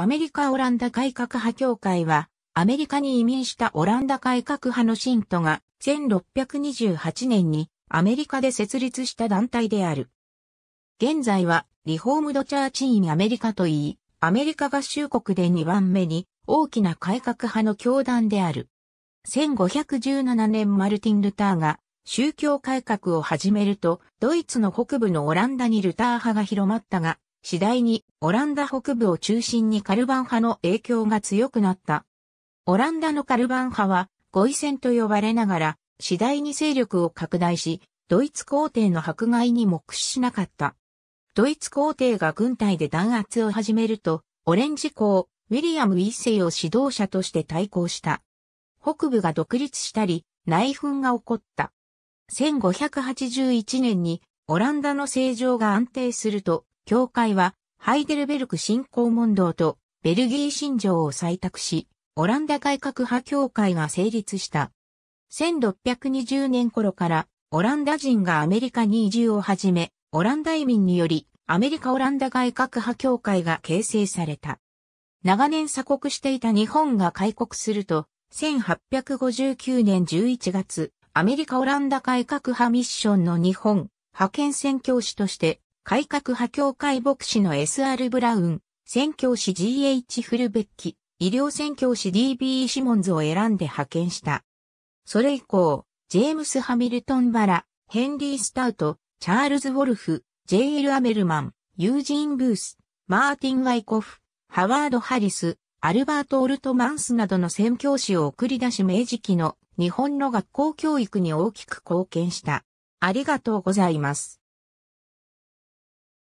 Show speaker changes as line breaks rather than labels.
アメリカ・オランダ改革派協会は、アメリカに移民したオランダ改革派の信徒が、1628年にアメリカで設立した団体である。現在は、リフォームドチャーチインアメリカといい、アメリカ合衆国で2番目に大きな改革派の教団である。1517年マルティン・ルターが宗教改革を始めると、ドイツの北部のオランダにルター派が広まったが、次第にオランダ北部を中心にカルバン派の影響が強くなった。オランダのカルバン派はゴイセンと呼ばれながら次第に勢力を拡大し、ドイツ皇帝の迫害にも屈しなかった。ドイツ皇帝が軍隊で弾圧を始めると、オレンジ公、ウィリアム一世を指導者として対抗した。北部が独立したり、内紛が起こった。1581年にオランダの政情が安定すると、教会は、ハイデルベルク信仰問答とベルギー信条を採択し、オランダ改革派教会が成立した。1620年頃から、オランダ人がアメリカに移住を始め、オランダ移民により、アメリカ・オランダ外国派協会が形成された。長年鎖国していた日本が開国すると、1859年11月、アメリカ・オランダ外国派ミッションの日本派遣宣教師として改革派協会牧師の SR ブラウン、宣教師 GH フルベッキ、医療宣教師 DB シモンズを選んで派遣した。それ以降、ジェームス・ハミルトン・バラ、ヘンリー・スタウト、チャールズ・ウォルフ、JL アメルマン、ユージーン・ブース、マーティン・ワイコフ、ハワード・ハリス、アルバート・オルトマンスなどの宣教師を送り出し明治期の日本の学校教育に大きく貢献した。ありがとうございます。